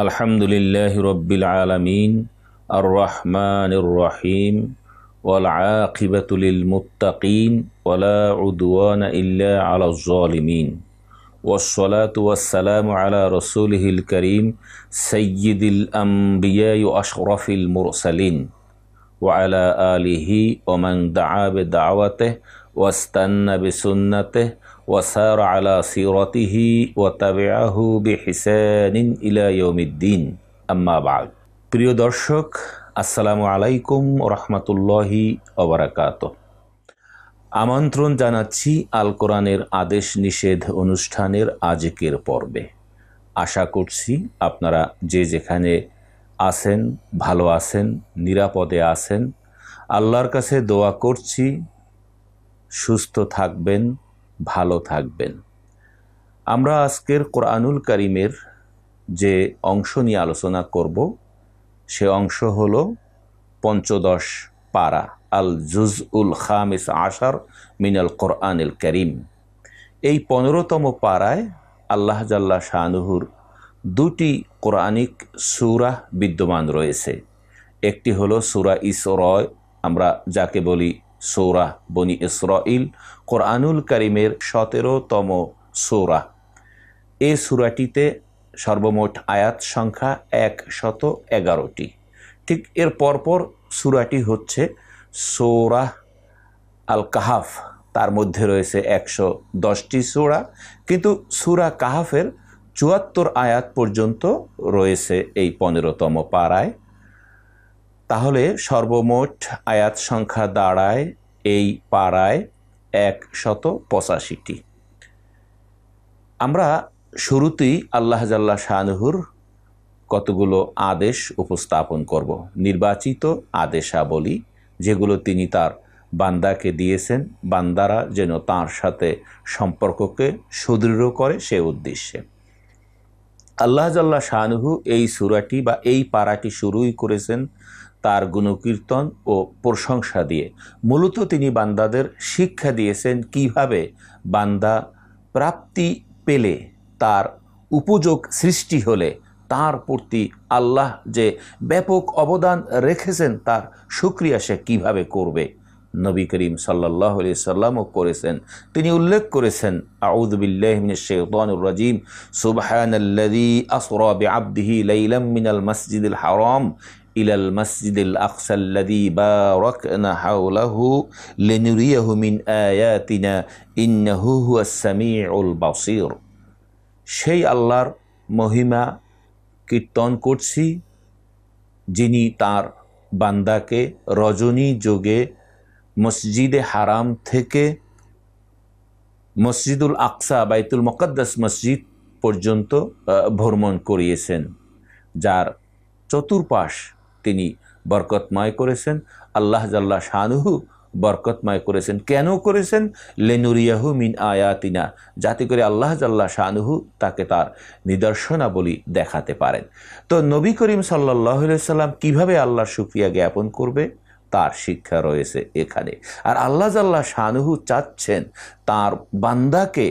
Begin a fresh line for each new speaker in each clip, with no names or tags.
الحمد لله رب العالمين الرحمن الرحيم والعاقبة للمتقين ولا عدوان إلا على الظالمين والصلاة والسلام على رسوله الكريم سيد الأنبياء أشرف المرسلين وعلى آله ومن دعا بدعوته واستنى بسنته ওয়াসার আলা সিরতিহি ওয়াতাবেআহু বিহিসানিন ইলা ইয়াউমিদ্দিন আম্মা বাদ প্রিয় দর্শক আসসালামু আলাইকুম রহমতুল্লাহি অবরাকাত আমন্ত্রণ জানাচ্ছি আল কোরআনের আদেশ নিষেধ অনুষ্ঠানের আজকের পর্বে আশা করছি আপনারা যে যেখানে আছেন ভালো আছেন নিরাপদে আছেন আল্লাহর কাছে দোয়া করছি সুস্থ থাকবেন ভালো থাকবেন আমরা আজকের কোরআনুল করিমের যে অংশ নিয়ে আলোচনা করব সে অংশ হল পঞ্চদশ পারা আল জুজ উল খামিস আশার মিনাল কোরআনুল করিম এই পনেরোতম পাড়ায় আল্লাহ জাল্লা শাহনুহুর দুটি কোরআনিক সুরাহ বিদ্যমান রয়েছে একটি হলো সুরা ইসরয় আমরা যাকে বলি সৌরা বনি ইসরাইল কোরআনুল করিমের সতেরোতম সৌরা এ সুরাটিতে সর্বমোট আয়াত সংখ্যা একশত এগারোটি ঠিক এর পরপর সুরাটি হচ্ছে সৌরা আল কাহাফ তার মধ্যে রয়েছে একশো দশটি সুরা কিন্তু সুরা কাহাফের চুয়াত্তর আয়াত পর্যন্ত রয়েছে এই পনেরোতম পাড়ায় তাহলে সর্বমোট আয়াত সংখ্যা দাঁড়ায় এই পাড়ায় একশত পঁচাশিটি আমরা শুরুতেই আল্লাহ জাল্লা শাহনুহুর কতগুলো আদেশ উপস্থাপন করব নির্বাচিত আদেশাবলী যেগুলো তিনি তার বান্দাকে দিয়েছেন বান্দারা যেন তার সাথে সম্পর্ককে সুদৃঢ় করে সে উদ্দেশ্যে আল্লাহ জাল্লা শাহনুহু এই সুরাটি বা এই পাড়াটি শুরুই করেছেন তার গুণকীর্তন ও প্রশংসা দিয়ে মূলত তিনি বান্দাদের শিক্ষা দিয়েছেন কিভাবে বান্দা প্রাপ্তি পেলে তার উপযোগ সৃষ্টি হলে তার প্রতি আল্লাহ যে ব্যাপক অবদান রেখেছেন তার সুক্রিয়া সে কীভাবে করবে নবী করিম সাল্লাহ আলি সাল্লামও করেছেন তিনি উল্লেখ করেছেন আউদুবিল্লাহমিনজিম সুবাহানি আসরা আব্দিহি লাইলাম মিনাল মসজিদুল হারাম ইলাল মসজিদুল আকসাল্লাদি বারাকনা হাওলাহু লিনুরিয়াহু মিন আয়াতিনা ইন্নাহু হুয়াস সামিউল বাসির সেই আল্লাহর মহিমা কীর্তন করছি যিনি তার বান্দাকে রজনী যোগে মসজিদে হারাম থেকে মসজিদুল আকসা বাইতুল মকদ্দাস মসজিদ পর্যন্ত ভ্রমণ করিয়েছেন যার চতুর্পাশ তিনি বরকতময় করেছেন আল্লাহ জাল্লা শাহানুহু বরকতময় করেছেন কেন করেছেন লেনুরিয়াহু মিন আয়াতিনা যাতে করে আল্লাহ জাল্লা শাহানুহু তাকে তার নিদর্শনাবলী দেখাতে পারেন তো নবী করিম সাল্লাহ সাল্লাম কীভাবে আল্লাহর সুক্রিয়া জ্ঞাপন করবে তার শিক্ষা রয়েছে এখানে আর আল্লাহ জাল্লা শাহানুহু চাচ্ছেন তার বান্দাকে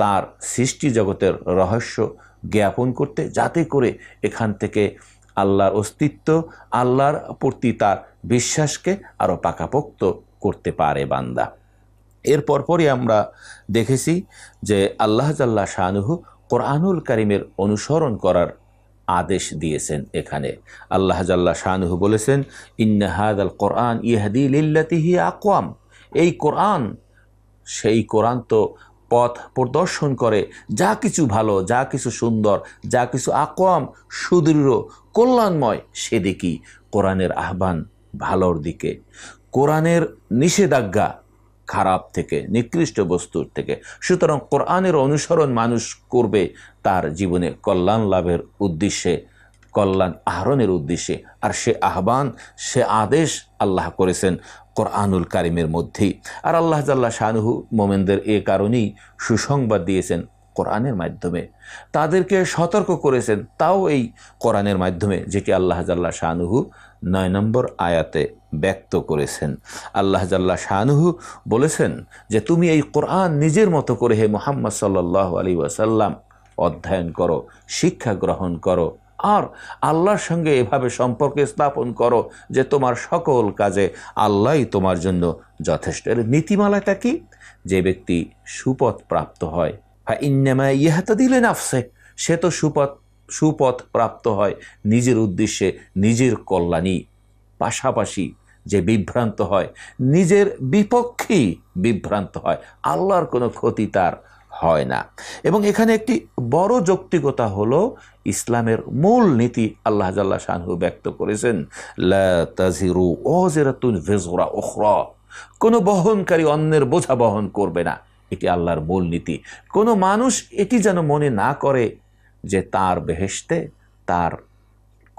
তার সৃষ্টি জগতের রহস্য জ্ঞাপন করতে যাতে করে এখান থেকে আল্লাহর অস্তিত্ব আল্লাহর প্রতি তার বিশ্বাসকে আরও পাকাপোক্ত করতে পারে বান্দা এর পরপরই আমরা দেখেছি যে আল্লাহ জাল্লা শাহনুহু কোরআনুল কারিমের অনুসরণ করার আদেশ দিয়েছেন এখানে আল্লাহ জাল্লা শাহানুহু বলেছেন ইন্নাহাদ আল কোরআন ইহাদি লিল্লাতিহি আকোয়াম এই কোরআন সেই কোরআন তো পথ প্রদর্শন করে যা কিছু ভালো যা কিছু সুন্দর যা কিছু আকম সুদৃঢ় কল্যাণময় সেদিকেই কোরআনের আহ্বান ভালোর দিকে কোরআনের নিষেধাজ্ঞা খারাপ থেকে নিকৃষ্ট বস্তুর থেকে সুতরাং কোরআনের অনুসরণ মানুষ করবে তার জীবনে কল্যাণ লাভের উদ্দেশ্যে কল্যাণ আহরণের উদ্দেশ্যে আর সে আহ্বান সে আদেশ আল্লাহ করেছেন কোরআনুল কারিমের মধ্যেই আর আল্লাহ জাল্লা শাহনুহু মোমেনদের এ কারণেই সুসংবাদ দিয়েছেন কোরআনের মাধ্যমে তাদেরকে সতর্ক করেছেন তাও এই কোরআনের মাধ্যমে যেটি আল্লাহ জাল্লা শাহনুহু নয় নম্বর আয়াতে ব্যক্ত করেছেন আল্লাহ জাল্লা শাহনুহু বলেছেন যে তুমি এই কোরআন নিজের মতো করে হে মোহাম্মদ সাল্লাহ আলী ওয়াসাল্লাম অধ্যয়ন করো শিক্ষা গ্রহণ করো আর আল্লাহর সঙ্গে এভাবে সম্পর্ক স্থাপন করো যে তোমার সকল কাজে আল্লাহই তোমার জন্য যথেষ্ট এর নীতিমালাটা কি যে ব্যক্তি সুপথ প্রাপ্ত হয় বা ইহা তো দিলেন আফসে সে তো সুপথ সুপথ প্রাপ্ত হয় নিজের উদ্দেশ্যে নিজের কল্যাণী পাশাপাশি যে বিভ্রান্ত হয় নিজের বিপক্ষেই বিভ্রান্ত হয় আল্লাহর কোনো ক্ষতি তার হয় না এবং এখানে একটি বড় যৌক্তিকতা হলো ইসলামের মূল নীতি আল্লাহ জাল্লা শাহু ব্যক্ত করেছেন কোনো বহনকারী অন্যের বোঝা বহন করবে না এটি আল্লাহর মূল নীতি কোনো মানুষ এটি যেন মনে না করে যে তার বেহেস্তে তার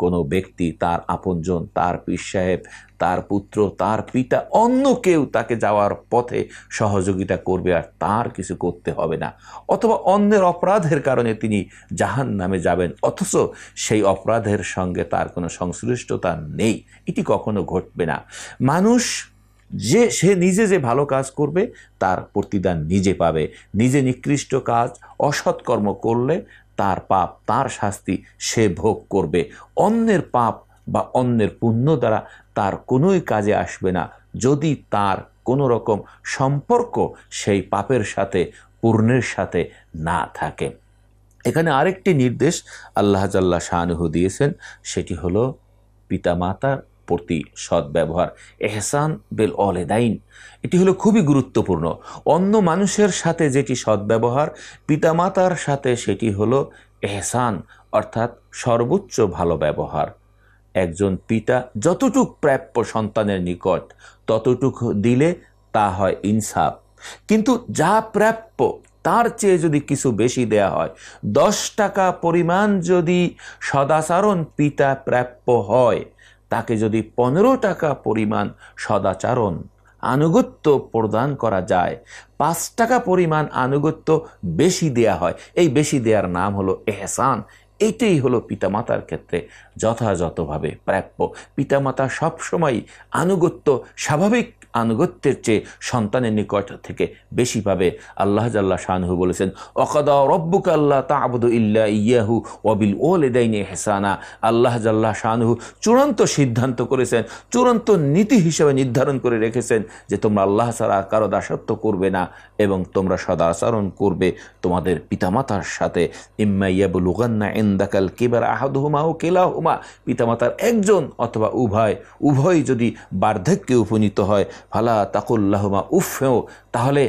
কোনো ব্যক্তি তার আপনজন তার পীর সাহেব তার পুত্র তার পিতা অন্য কেউ তাকে যাওয়ার পথে সহযোগিতা করবে আর তার কিছু করতে হবে না অথবা অন্যের অপরাধের কারণে তিনি জাহান নামে যাবেন অথচ সেই অপরাধের সঙ্গে তার কোনো সংশ্লিষ্টতা নেই এটি কখনো ঘটবে না মানুষ যে সে নিজে যে ভালো কাজ করবে তার প্রতিদান নিজে পাবে নিজে নিকৃষ্ট কাজ অসৎকর্ম করলে তার পাপ তার শাস্তি সে ভোগ করবে অন্যের পাপ বা অন্যের পুণ্য দ্বারা তার কোনোই কাজে আসবে না যদি তার কোনো রকম সম্পর্ক সেই পাপের সাথে পূর্ণের সাথে না থাকে এখানে আরেকটি নির্দেশ আল্লাহ জাল্লা শাহনুহু দিয়েছেন সেটি হলো পিতামাতার প্রতি সৎ ব্যবহার এহসান বেল অলেদাইন এটি হলো খুবই গুরুত্বপূর্ণ অন্য মানুষের সাথে যেটি সদ্ব্যবহার পিতামাতার সাথে সেটি হলো এহসান অর্থাৎ সর্বোচ্চ ভালো ব্যবহার একজন পিতা যতটুক প্রাপ্য সন্তানের নিকট ততটুক দিলে তা হয় ইনসাফ কিন্তু যা প্রাপ্য তার চেয়ে যদি কিছু বেশি দেয়া হয় দশ টাকা পরিমাণ যদি সদাচারণ পিতা প্রাপ্য হয় তাকে যদি পনেরো টাকা পরিমাণ সদাচারণ আনুগত্য প্রদান করা যায় পাঁচ টাকা পরিমাণ আনুগত্য বেশি দেয়া হয় এই বেশি দেওয়ার নাম হলো এহসান এটাই হলো পিতামাতার ক্ষেত্রে যথাযথভাবে প্রাপ্য পিতামাতা সবসময় আনুগত্য স্বাভাবিক আনুগত্যের চেয়ে সন্তানের নিকট থেকে বেশি পাবে আল্লাহ জাল্লা শাহানহু বলেছেন অকদা রব্বুক আল্লাহ তা আবুদ ইল্লা ইয়াহু অবিল ওলেদাইনে হেসানা আল্লাহ জাল্লা শাহানহু চূড়ান্ত সিদ্ধান্ত করেছেন চূড়ান্ত নীতি হিসেবে নির্ধারণ করে রেখেছেন যে তোমরা আল্লাহ ছাড়া কারো দাসত্ব করবে না এবং তোমরা সদাচরণ করবে তোমাদের পিতামাতার সাথে ইম্মা লুগান্না উগান্না ইন্দাকাল কেবার হুমা ও কেলাহুমা পিতামাতার একজন অথবা উভয় উভয় যদি বার্ধক্যে উপনীত হয় ফালা তাকুল্লাহমা উফেও তাহলে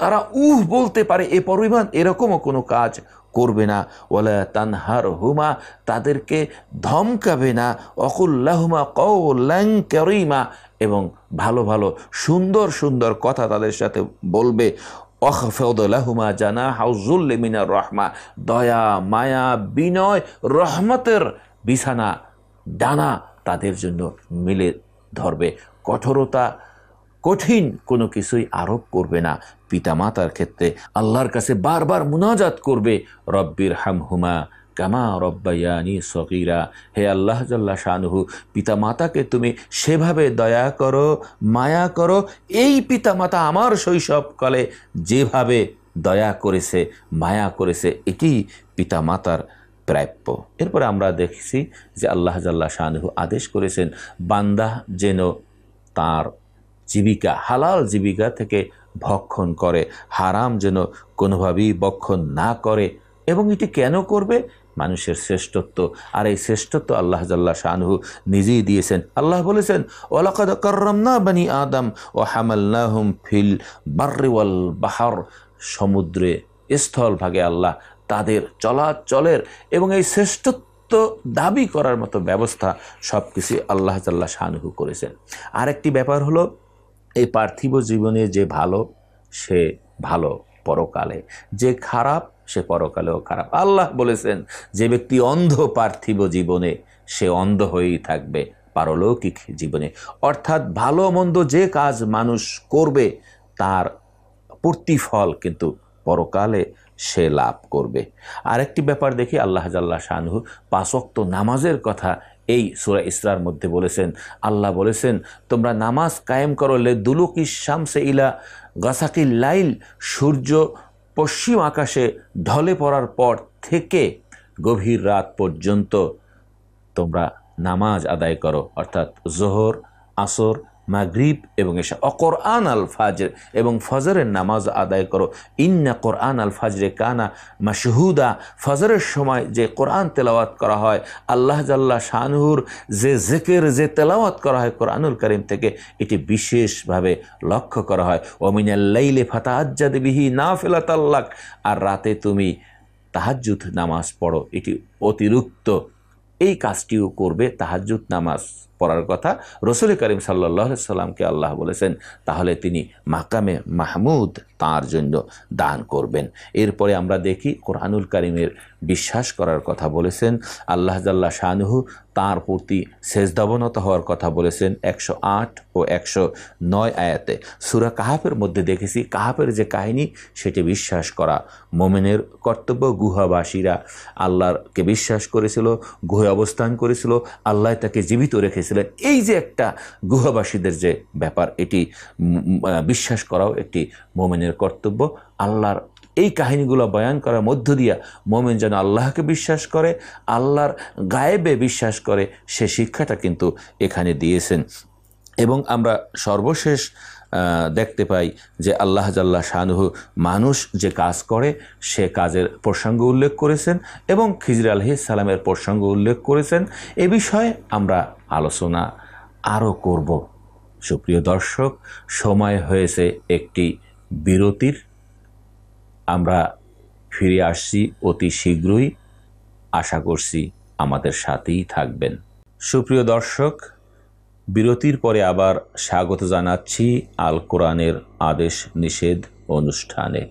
তারা উহ বলতে পারে এ পরিমাণ এরকমও কোনো কাজ করবে না ওলা তানহার হুমা তাদেরকে ধমকাবে না অকুল্লাহুমা কৌল্যাং করিমা এবং ভালো ভালো সুন্দর সুন্দর কথা তাদের সাথে বলবে অখফেউদুমা জানা হাউজুল্লিমিনা রহমা দয়া মায়া বিনয় রহমতের বিছানা ডানা তাদের জন্য মিলে ধরবে কঠোরতা কঠিন কোনো কিছুই আরোপ করবে না পিতামাতার ক্ষেত্রে আল্লাহর কাছে বারবার মুনাজাত করবে রব্বির হামহুমা কামা রব্বায়ানি সকিরা হে আল্লাহ জাল্লা শাহু পিতা মাতাকে তুমি সেভাবে দয়া করো মায়া করো এই পিতা মাতা আমার শৈশবকালে যেভাবে দয়া করেছে মায়া করেছে এটি পিতা মাতার প্রাপ্য এরপরে আমরা দেখছি যে আল্লাহ জাল্লা শাহু আদেশ করেছেন বান্দা যেন তার জীবিকা হালাল জীবিকা থেকে ভক্ষণ করে হারাম যেন কোনোভাবেই ভক্ষণ না করে এবং এটি কেন করবে মানুষের শ্রেষ্ঠত্ব আর এই শ্রেষ্ঠত্ব আল্লাহ জাল্লা শাহু নিজেই দিয়েছেন আল্লাহ বলেছেন ওলাকাদ কররমনা বানি আদম ও হামাল্লাহম ফিল বার্রিওয়াল বাহার সমুদ্রে স্থল ভাগে আল্লাহ তাদের চলাচলের এবং এই শ্রেষ্ঠত্ব দাবি করার মতো ব্যবস্থা সব কিছু আল্লাহ জাল্লা শাহু করেছেন আরেকটি ব্যাপার হলো এই পার্থিব জীবনে যে ভালো সে ভালো পরকালে যে খারাপ সে পরকালেও খারাপ আল্লাহ বলেছেন যে ব্যক্তি অন্ধ পার্থিব জীবনে সে অন্ধ হয়েই থাকবে পারলৌকিক জীবনে অর্থাৎ ভালো মন্দ যে কাজ মানুষ করবে তার প্রতিফল কিন্তু পরকালে সে লাভ করবে আরেকটি ব্যাপার দেখি আল্লাহ জাল্লা শাহু পাঁচক্ত নামাজের কথা এই সুরা ইসরার মধ্যে বলেছেন আল্লাহ বলেছেন তোমরা নামাজ কায়েম করো লে দুলুক ইসামসে ইলা গাছাকি লাইল সূর্য পশ্চিম আকাশে ঢলে পড়ার পর থেকে গভীর রাত পর্যন্ত তোমরা নামাজ আদায় করো অর্থাৎ জোহর আসর মাগরীব এবং এসা অকরআন আল ফাজর এবং ফজরের নামাজ আদায় করো ইন্না কোরআন আল ফাজরে কানা মাসহুদা ফজরের সময় যে কোরআন তেলাওয়াত করা হয় আল্লাহ জাল্লা শাহনুর যে জেকের যে তেলাওয়াত করা হয় কোরআনুল করিম থেকে এটি বিশেষভাবে লক্ষ্য করা হয় ওমিনাল্লাইলে ফাতা আজ্জাদ বিহি না ফেলাত আল্লাহ আর রাতে তুমি তাহাজুদ নামাজ পড়ো এটি অতিরিক্ত এই কাজটিও করবে তাহাজুদ নামাজ পড়ার কথা রসুল করিম সাল্লাহ সাল্লামকে আল্লাহ বলেছেন তাহলে তিনি মাকামে মাহমুদ তার জন্য দান করবেন এরপরে আমরা দেখি কোরআনুল করিমের বিশ্বাস করার কথা বলেছেন আল্লাহ জাল্লা শাহনুহু তার প্রতি শেষদাবনত হওয়ার কথা বলেছেন একশো আট ও একশো নয় আয়াতে সুরা কাহাফের মধ্যে দেখেছি কাহাফের যে কাহিনী সেটি বিশ্বাস করা মোমেনের কর্তব্য গুহাবাসীরা আল্লাহকে বিশ্বাস করেছিল গুহে অবস্থান করেছিল আল্লাহ তাকে জীবিত রেখেছিল করেছিলেন এই যে একটা গুহাবাসীদের যে ব্যাপার এটি বিশ্বাস করাও একটি মোমেনের কর্তব্য আল্লাহর এই কাহিনীগুলো বয়ান করার মধ্য দিয়া মোমেন যেন আল্লাহকে বিশ্বাস করে আল্লাহর গায়েবে বিশ্বাস করে সে শিক্ষাটা কিন্তু এখানে দিয়েছেন এবং আমরা সর্বশেষ দেখতে পাই যে আল্লাহ জাল্লা শাহানুহ মানুষ যে কাজ করে সে কাজের প্রসঙ্গ উল্লেখ করেছেন এবং খিজরা আলহি সালামের প্রসঙ্গ উল্লেখ করেছেন এ বিষয়ে আমরা আলোচনা আরও করব সুপ্রিয় দর্শক সময় হয়েছে একটি বিরতির আমরা ফিরে আসছি অতি শীঘ্রই আশা করছি আমাদের সাথেই থাকবেন সুপ্রিয় দর্শক বিরতির পরে আবার স্বাগত জানাচ্ছি আল কোরআনের আদেশ নিষেধ অনুষ্ঠানে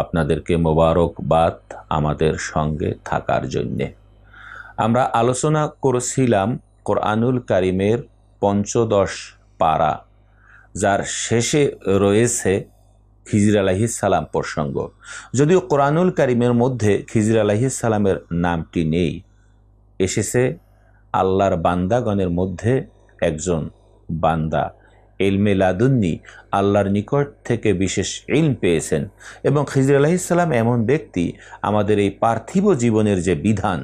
আপনাদেরকে মোবারকবাদ আমাদের সঙ্গে থাকার জন্যে আমরা আলোচনা করেছিলাম কোরআনুল কারিমের পঞ্চদশ পারা যার শেষে রয়েছে খিজির আলহি সালাম প্রসঙ্গ যদিও কোরআনুল কারিমের মধ্যে খিজির আলহি সালামের নামটি নেই এসেছে আল্লাহর বান্দাগণের মধ্যে একজন বান্দা এলমে লাদুন্নি আল্লাহর নিকট থেকে বিশেষ এলম পেয়েছেন এবং খিজির আলাহিসাল্লাম এমন ব্যক্তি আমাদের এই পার্থিব জীবনের যে বিধান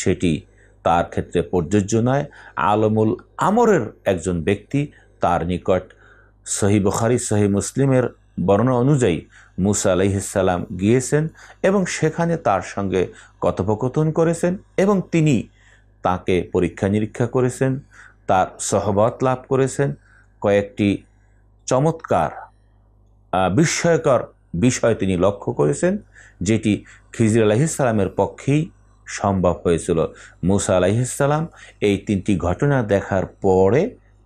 সেটি তার ক্ষেত্রে প্রযোজ্য নয় আলমুল আমরের একজন ব্যক্তি তার নিকট সহি বখারি সহি মুসলিমের বর্ণনা অনুযায়ী মুসা আলহিসাল্লাম গিয়েছেন এবং সেখানে তার সঙ্গে কথোপকথন করেছেন এবং তিনি তাকে পরীক্ষা নিরীক্ষা করেছেন তার সহবত লাভ করেছেন কয়েকটি চমৎকার বিস্ময়কর বিষয় তিনি লক্ষ্য করেছেন যেটি খিজির আলহিসাল্লামের পক্ষেই সম্ভব হয়েছিল মুসা আলাইসাল্লাম এই তিনটি ঘটনা দেখার পরে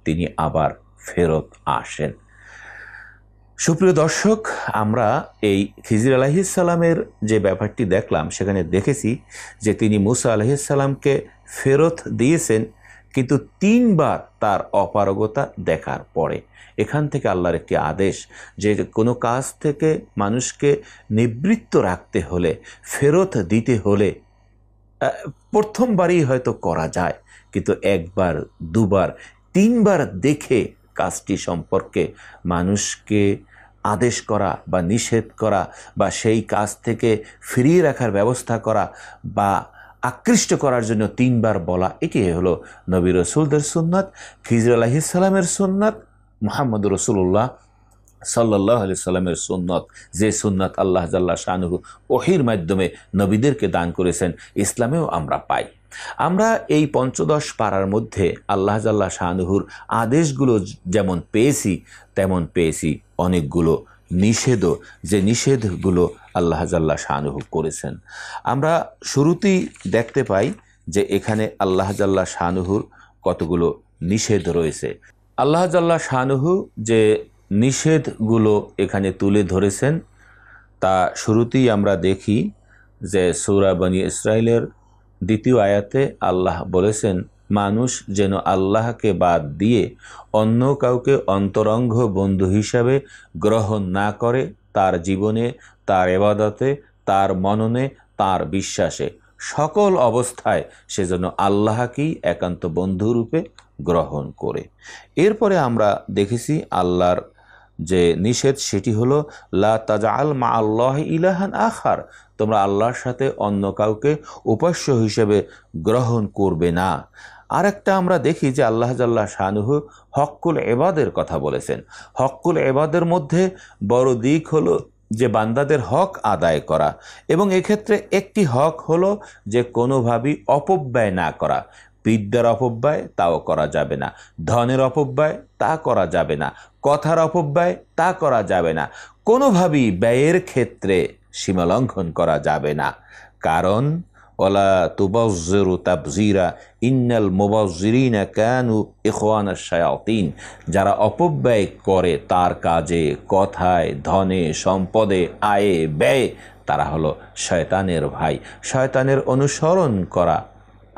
তিনি আবার ফেরত আসেন সুপ্রিয় দর্শক আমরা এই খিজির আলাহিসাল্লামের যে ব্যাপারটি দেখলাম সেখানে দেখেছি যে তিনি মুসা আলাহিসাল্লামকে ফেরত দিয়েছেন কিন্তু তিনবার তার অপারগতা দেখার পরে এখান থেকে আল্লাহর একটি আদেশ যে কোনো কাজ থেকে মানুষকে নিবৃত্ত রাখতে হলে ফেরত দিতে হলে প্রথমবারই হয়তো করা যায় কিন্তু একবার দুবার তিনবার দেখে কাজটি সম্পর্কে মানুষকে আদেশ করা বা নিষেধ করা বা সেই কাজ থেকে ফিরিয়ে রাখার ব্যবস্থা করা বা আকৃষ্ট করার জন্য তিনবার বলা এটি হলো নবী রসুলদের সুন্নাত ফিজর আলাহিসাল্লামের সুন্নাত মোহাম্মদ রসুল্লাহ সাল্লাহ আলি সাল্লামের সুন্নত যে সুন্নত আল্লাহ জাল্লা শাহনুহু ওহির মাধ্যমে নবীদেরকে দান করেছেন ইসলামেও আমরা পাই আমরা এই পঞ্চদশ পাড়ার মধ্যে আল্লাহ জাল্লা শাহনুহুর আদেশগুলো যেমন পেয়েছি তেমন পেয়েছি অনেকগুলো নিষেধও যে নিষেধগুলো আল্লাহ জাল্লা শাহনুহু করেছেন আমরা শুরুতেই দেখতে পাই যে এখানে আল্লাহ জাল্লা শাহনুহুর কতগুলো নিষেধ রয়েছে আল্লাহ জাল্লা শাহনুহু যে নিষেধগুলো এখানে তুলে ধরেছেন তা শুরুতেই আমরা দেখি যে সৌরাবানী ইসরায়েলের দ্বিতীয় আয়াতে আল্লাহ বলেছেন মানুষ যেন আল্লাহকে বাদ দিয়ে অন্য কাউকে অন্তরঙ্গ বন্ধু হিসাবে গ্রহণ না করে তার জীবনে তার এবাদতে তার মননে তার বিশ্বাসে সকল অবস্থায় সে যেন আল্লাহকেই একান্ত বন্ধুরূপে গ্রহণ করে এরপরে আমরা দেখেছি আল্লাহর যে নিষেধ সেটি হল লা তাজা মা আল্লাহ ইলাহান আখার তোমরা আল্লাহর সাথে অন্য কাউকে উপাস্য হিসেবে গ্রহণ করবে না আরেকটা আমরা দেখি যে আল্লাহ জাল্লাহ শাহানুহ হক্কুল এবাদের কথা বলেছেন হক্কুল এবাদের মধ্যে বড় দিক হলো যে বান্দাদের হক আদায় করা এবং এক্ষেত্রে একটি হক হলো যে কোনোভাবেই অপব্যয় না করা বিদ্যার অপব্যয় তাও করা যাবে না ধনের অপব্যয় তা করা যাবে না কথার অপব্যয় তা করা যাবে না কোনোভাবেই ব্যয়ের ক্ষেত্রে সীমালঙ্ঘন করা যাবে না কারণ ওলা তুবজ্জেরু তাবজিরা ইন্নাল মুবজ্জিরিনা কানু ইখওয়ান শায়াতিন যারা অপব্যয় করে তার কাজে কথায় ধনে সম্পদে আয়ে ব্যয় তারা হলো শয়তানের ভাই শয়তানের অনুসরণ করা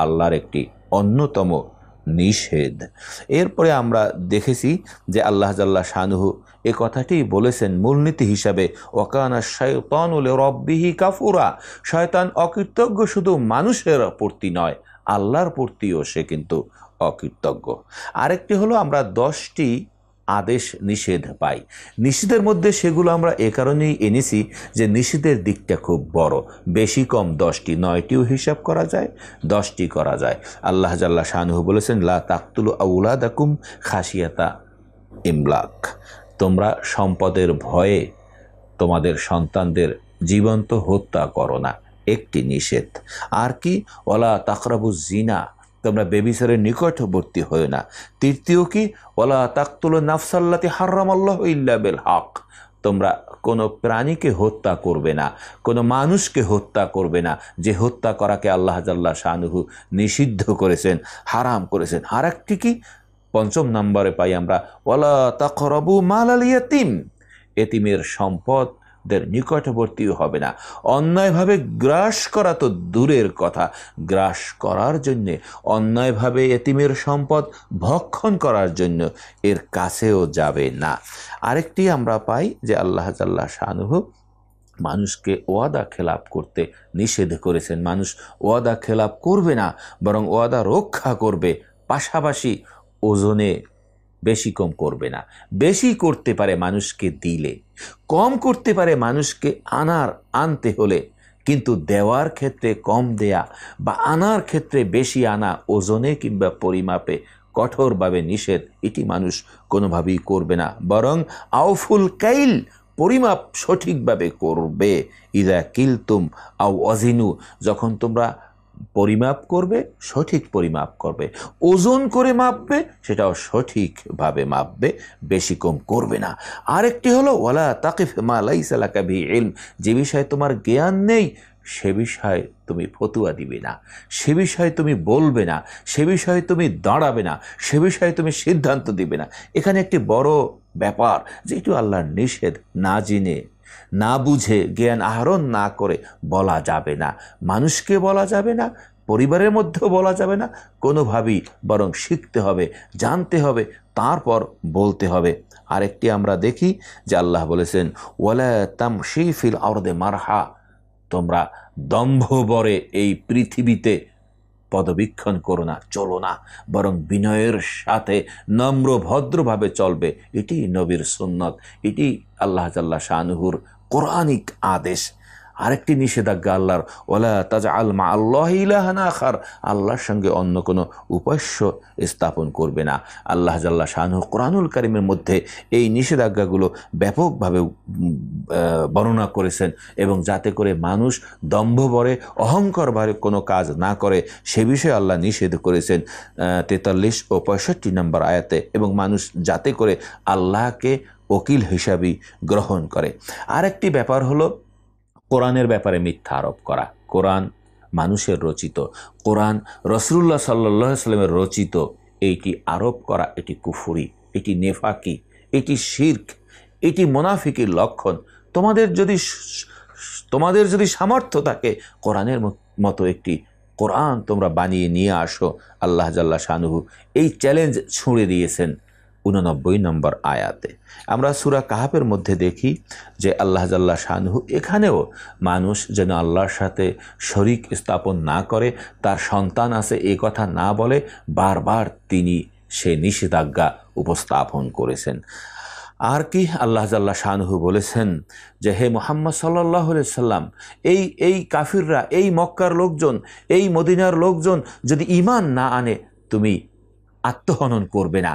আল্লাহর একটি অন্যতম নিষেধ এরপরে আমরা দেখেছি যে আল্লাহ জাল্লা শাহনুহু এ কথাটি বলেছেন মূলনীতি হিসাবে ওকানা শয়তন উল রব্বিহি কাফুরা শয়তান অকৃতজ্ঞ শুধু মানুষের প্রতি নয় আল্লাহর প্রতিও সে কিন্তু অকৃতজ্ঞ আরেকটি হলো আমরা দশটি আদেশ নিষেধ পাই নিষেধের মধ্যে সেগুলো আমরা এ কারণেই এনেছি যে নিষেধের দিকটা খুব বড় বেশি কম দশটি নয়টিও হিসাব করা যায় দশটি করা যায় আল্লাহ জাল্লা শাহানহু বলেছেন লা তাকতুল আউলাদাকুম খাসিয়াতা ইমলাক তোমরা সম্পদের ভয়ে তোমাদের সন্তানদের জীবন্ত হত্যা করো না একটি নিষেধ আর কি ওলা তাকরাবু জিনা তোমরা বেবিচারের নিকটবর্তী হই না তৃতীয় কি ওলা তাকতুল নাফসাল্লাতি হার্রাম আল্লাহ ইল্লা বেল হক তোমরা কোনো প্রাণীকে হত্যা করবে না কোনো মানুষকে হত্যা করবে না যে হত্যা করাকে আল্লাহ জাল্লা শাহনুহু নিষিদ্ধ করেছেন হারাম করেছেন আর একটি কি পঞ্চম নম্বরে পাই আমরা ওলা তাকরবু মাল আল ইয়তিম এতিমের সম্পদ দের নিকটবর্তীও হবে না অন্যায়ভাবে গ্রাস করা তো দূরের কথা গ্রাস করার জন্যে অন্যায়ভাবে এতিমের সম্পদ ভক্ষণ করার জন্য এর কাছেও যাবে না আরেকটি আমরা পাই যে আল্লাহ জাল্লাহ শাহানুভ মানুষকে ওয়াদা খেলাপ করতে নিষেধ করেছেন মানুষ ওয়াদা খেলাপ করবে না বরং ওয়াদা রক্ষা করবে পাশাপাশি ওজনে বেশি কম করবে না বেশি করতে পারে মানুষকে দিলে কম করতে পারে মানুষকে আনার আনতে হলে কিন্তু দেওয়ার ক্ষেত্রে কম দেয়া বা আনার ক্ষেত্রে বেশি আনা ওজনে কিংবা পরিমাপে কঠোরভাবে নিষেধ এটি মানুষ কোনোভাবেই করবে না বরং আউফুল কাইল পরিমাপ সঠিকভাবে করবে ইদা কিলতুম আউ অজিনু যখন তোমরা পরিমাপ করবে সঠিক পরিমাপ করবে ওজন করে মাপবে সেটাও সঠিকভাবে মাপবে বেশি কম করবে না আরেকটি হলো ওয়ালা তাকিফ মালাই লাইসালা এল যে বিষয়ে তোমার জ্ঞান নেই সে বিষয়ে তুমি ফতুয়া দিবে না সে বিষয়ে তুমি বলবে না সে বিষয়ে তুমি দাঁড়াবে না সে বিষয়ে তুমি সিদ্ধান্ত দিবে না এখানে একটি বড় ব্যাপার যে আল্লাহর নিষেধ না জেনে না বুঝে জ্ঞান আহরণ না করে বলা যাবে না মানুষকে বলা যাবে না পরিবারের মধ্যেও বলা যাবে না কোনোভাবেই বরং শিখতে হবে জানতে হবে তারপর বলতে হবে আরেকটি আমরা দেখি যে আল্লাহ বলেছেন ওয়ালা তাম শিফিল আরদে মারহা তোমরা দম্ভ বরে এই পৃথিবীতে পদবীক্ষণ করো না চলো না বরং বিনয়ের সাথে নম্র ভদ্রভাবে চলবে এটি নবীর সুন্নত এটি আল্লাহ জাল্লা শাহনুহুর কোরআনিক আদেশ আরেকটি নিষেধাজ্ঞা আল্লাহর ওলা তাজ আলমা আল্লাহ ইলাহানা আখার আল্লাহর সঙ্গে অন্য কোনো উপাস্য স্থাপন করবে না আল্লাহ জাল্লা শাহনুল কোরআনুল করিমের মধ্যে এই নিষেধাজ্ঞাগুলো ব্যাপকভাবে বর্ণনা করেছেন এবং যাতে করে মানুষ দম্ভ ভরে অহংকার ভরে কোনো কাজ না করে সে বিষয়ে আল্লাহ নিষেধ করেছেন তেতাল্লিশ ও পঁয়ষট্টি নম্বর আয়াতে এবং মানুষ যাতে করে আল্লাহকে ওকিল হিসাবেই গ্রহণ করে আরেকটি ব্যাপার হলো কোরআনের ব্যাপারে মিথ্যা আরোপ করা কোরআন মানুষের রচিত কোরআন রসুল্লাহ সাল্লাহ সাল্লামের রচিত এইটি আরোপ করা এটি কুফুরি এটি নেফাকি এটি শির্ক এটি মোনাফিকির লক্ষণ তোমাদের যদি তোমাদের যদি সামর্থ্য থাকে কোরআনের মতো একটি কোরআন তোমরা বানিয়ে নিয়ে আসো আল্লাহ জাল্লা শাহনুহু এই চ্যালেঞ্জ ছুঁড়ে দিয়েছেন উননব্বই নম্বর আয়াতে আমরা সুরা কাহাপের মধ্যে দেখি যে আল্লাহ জাল্লা শাহু এখানেও মানুষ যেন আল্লাহর সাথে শরিক স্থাপন না করে তার সন্তান আছে এ কথা না বলে বারবার তিনি সে নিষেধাজ্ঞা উপস্থাপন করেছেন আর কি আল্লাহ জাল্লা শাহু বলেছেন যে হে মোহাম্মদ সাল্লাহ সাল্লাম এই এই কাফিররা এই মক্কার লোকজন এই মদিনার লোকজন যদি ইমান না আনে তুমি আত্মহনন করবে না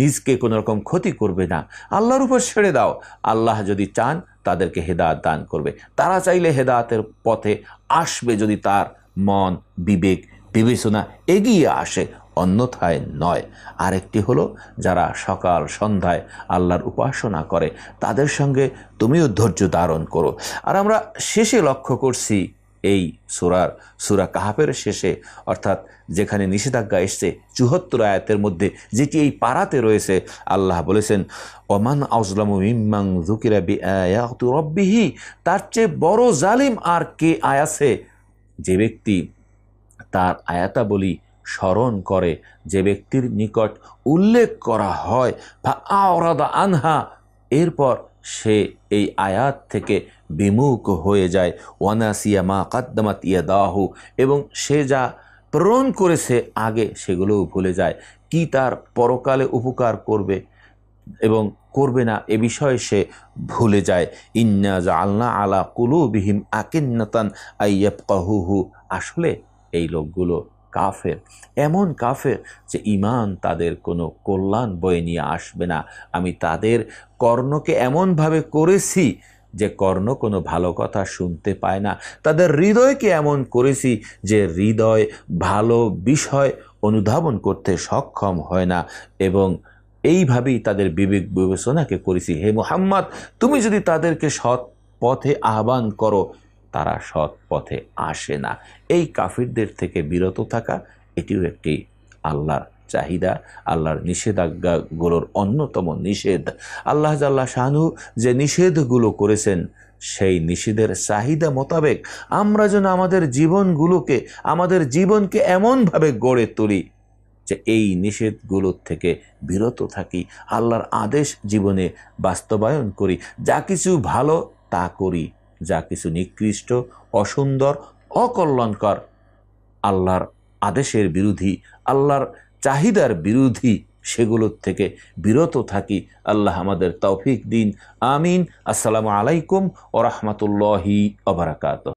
নিজকে কোনো রকম ক্ষতি করবে না আল্লাহর উপর ছেড়ে দাও আল্লাহ যদি চান তাদেরকে হেদায়ত দান করবে তারা চাইলে হেদায়তের পথে আসবে যদি তার মন বিবেক বিবেচনা এগিয়ে আসে অন্যথায় নয় আরেকটি হলো যারা সকাল সন্ধ্যায় আল্লাহর উপাসনা করে তাদের সঙ্গে তুমিও ধৈর্য ধারণ করো আর আমরা শেষে লক্ষ্য করছি এই সুরার সুরা কাহাপের শেষে অর্থাৎ যেখানে নিষেধাজ্ঞা এসছে চুহত্তর আয়াতের মধ্যে যেটি এই পাড়াতে রয়েছে আল্লাহ বলেছেন ওমান আউজলামু ইম্মাং জুকিরা বি রব্বিহি তার চেয়ে বড় জালিম আর কে আয়াসে যে ব্যক্তি তার আয়াতাবলী স্মরণ করে যে ব্যক্তির নিকট উল্লেখ করা হয় বা আওরাদা আনহা এরপর সে এই আয়াত থেকে বিমুখ হয়ে যায় ওয়ানাসিয়া মা কাদ্দামাত ইয়া দাহু এবং সে যা প্রেরণ করেছে আগে সেগুলোও ভুলে যায় কি তার পরকালে উপকার করবে এবং করবে না এ বিষয়ে সে ভুলে যায় ইন্না আল্লাহ আলা কুলু আকিন্নতান আকিন্নাতান আইয়াব কাহুহু আসলে এই লোকগুলো কাফের এমন কাফের যে ইমান তাদের কোনো কল্যাণ বয়ে নিয়ে আসবে না আমি তাদের কর্ণকে এমনভাবে করেছি যে কর্ণ কোনো ভালো কথা শুনতে পায় না তাদের হৃদয়কে এমন করেছি যে হৃদয় ভালো বিষয় অনুধাবন করতে সক্ষম হয় না এবং এইভাবেই তাদের বিবেক বিবেচনাকে করেছি হে মোহাম্মদ তুমি যদি তাদেরকে সৎ পথে আহ্বান করো তারা সৎ পথে আসে না এই কাফিরদের থেকে বিরত থাকা এটিও একটি আল্লাহর চাহিদা আল্লাহর নিষেধাজ্ঞাগুলোর অন্যতম নিষেধ আল্লাহ জাল্লা শাহানু যে নিষেধগুলো করেছেন সেই নিষেধের চাহিদা মোতাবেক আমরা যেন আমাদের জীবনগুলোকে আমাদের জীবনকে এমনভাবে গড়ে তুলি যে এই নিষেধগুলোর থেকে বিরত থাকি আল্লাহর আদেশ জীবনে বাস্তবায়ন করি যা কিছু ভালো তা করি যা কিছু নিকৃষ্ট অসুন্দর অকল্যাণকর আল্লাহর আদেশের বিরোধী আল্লাহর চাহিদার বিরোধী সেগুলোর থেকে বিরত থাকি আল্লাহ আমাদের তৌফিক দিন আমিন আসসালামু আলাইকুম ও রহমতুল্লাহি